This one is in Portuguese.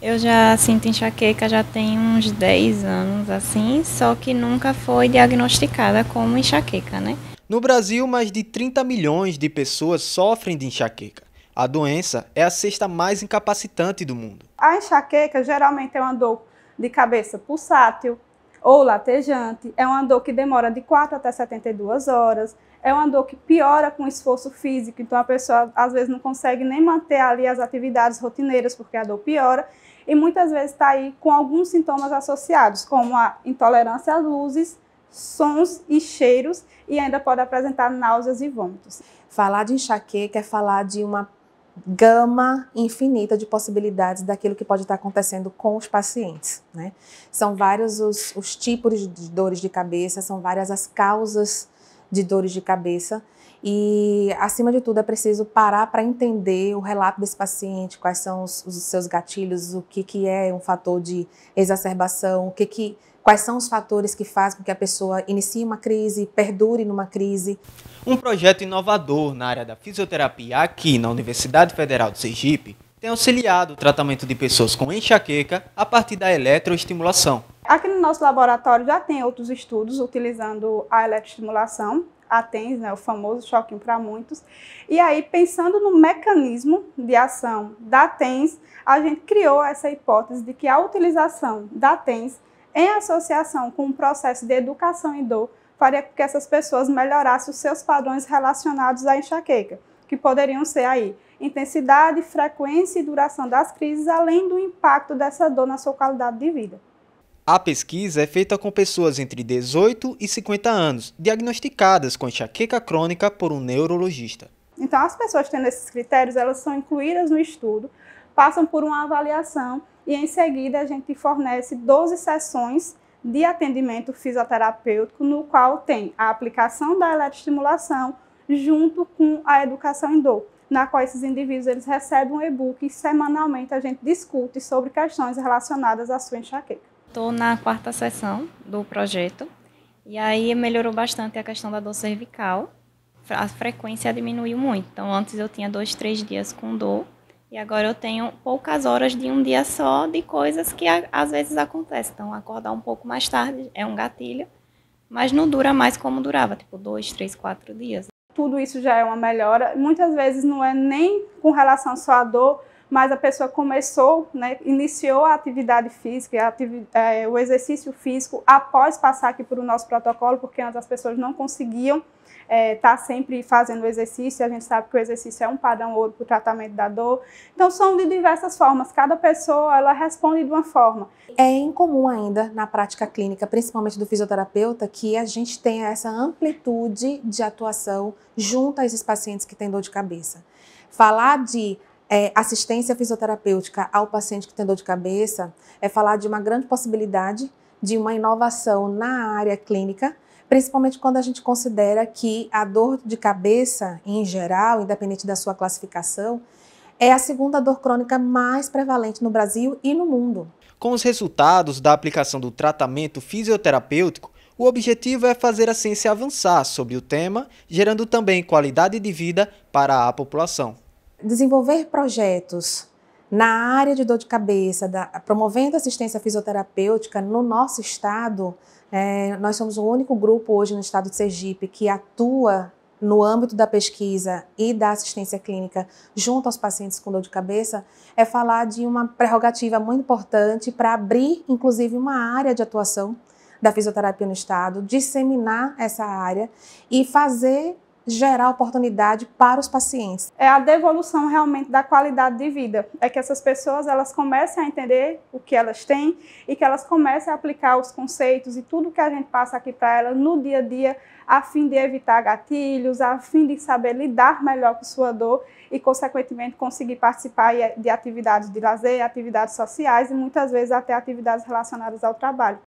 Eu já sinto enxaqueca já tem uns 10 anos assim, só que nunca foi diagnosticada como enxaqueca, né? No Brasil, mais de 30 milhões de pessoas sofrem de enxaqueca. A doença é a sexta mais incapacitante do mundo. A enxaqueca geralmente é uma dor de cabeça pulsátil ou latejante, é uma dor que demora de 4 até 72 horas, é uma dor que piora com o esforço físico, então a pessoa às vezes não consegue nem manter ali as atividades rotineiras porque a dor piora. E muitas vezes está aí com alguns sintomas associados, como a intolerância a luzes, sons e cheiros, e ainda pode apresentar náuseas e vômitos. Falar de enxaqueca é falar de uma gama infinita de possibilidades daquilo que pode estar acontecendo com os pacientes. Né? São vários os, os tipos de dores de cabeça, são várias as causas de dores de cabeça. E, acima de tudo, é preciso parar para entender o relato desse paciente, quais são os, os, seus gatilhos, o que, que é um fator de exacerbação, o que que, quais são os fatores que fazem com que a pessoa inicie uma crise, perdure numa crise. Um projeto inovador na área da fisioterapia aqui na Universidade Federal de Sergipe tem auxiliado o tratamento de pessoas com enxaqueca a partir da eletroestimulação. Aqui no nosso laboratório já tem outros estudos utilizando a eletroestimulação, a né, o famoso choquinho para muitos. E aí, pensando no mecanismo de ação da TENS, a gente criou essa hipótese de que a utilização da TENS em associação com o processo de educação em dor faria com que essas pessoas melhorassem os seus padrões relacionados à enxaqueca, que poderiam ser aí intensidade, frequência e duração das crises, além do impacto dessa dor na sua qualidade de vida. A pesquisa é feita com pessoas entre 18 e 50 anos, diagnosticadas com enxaqueca crônica por um neurologista. Então, as pessoas tendo esses critérios, elas são incluídas no estudo, passam por uma avaliação e, em seguida, a gente fornece 12 sessões de atendimento fisioterapêutico, no qual tem a aplicação da eletroestimulação junto com a educação em dor, na qual esses indivíduos eles recebem um e-book e semanalmente a gente discute sobre questões relacionadas à sua enxaqueca. Estou na quarta sessão do projeto e aí melhorou bastante a questão da dor cervical. A frequência diminuiu muito. Então, antes eu tinha dois, três dias com dor e agora eu tenho poucas horas de um dia só de coisas que às vezes acontecem. Então, acordar um pouco mais tarde é um gatilho, mas não dura mais como durava, tipo dois, três, quatro dias. Tudo isso já é uma melhora. Muitas vezes não é nem com relação só à dor, mas a pessoa começou, né, iniciou a atividade física, a ativi é, o exercício físico após passar aqui por o nosso protocolo, porque antes as pessoas não conseguiam estar é, tá sempre fazendo exercício, a gente sabe que o exercício é um padrão ouro para o tratamento da dor. Então, são de diversas formas, cada pessoa ela responde de uma forma. É incomum ainda na prática clínica, principalmente do fisioterapeuta, que a gente tenha essa amplitude de atuação junto a esses pacientes que têm dor de cabeça. Falar de é, assistência fisioterapêutica ao paciente que tem dor de cabeça é falar de uma grande possibilidade de uma inovação na área clínica, principalmente quando a gente considera que a dor de cabeça, em geral, independente da sua classificação, é a segunda dor crônica mais prevalente no Brasil e no mundo. Com os resultados da aplicação do tratamento fisioterapêutico, o objetivo é fazer a ciência avançar sobre o tema, gerando também qualidade de vida para a população. Desenvolver projetos na área de dor de cabeça, da, promovendo assistência fisioterapêutica no nosso estado, é, nós somos o único grupo hoje no estado de Sergipe que atua no âmbito da pesquisa e da assistência clínica junto aos pacientes com dor de cabeça, é falar de uma prerrogativa muito importante para abrir, inclusive, uma área de atuação da fisioterapia no estado, disseminar essa área e fazer gerar oportunidade para os pacientes. É a devolução realmente da qualidade de vida, é que essas pessoas elas comecem a entender o que elas têm e que elas comecem a aplicar os conceitos e tudo que a gente passa aqui para elas no dia a dia, a fim de evitar gatilhos, a fim de saber lidar melhor com sua dor e, consequentemente, conseguir participar de atividades de lazer, atividades sociais e muitas vezes até atividades relacionadas ao trabalho.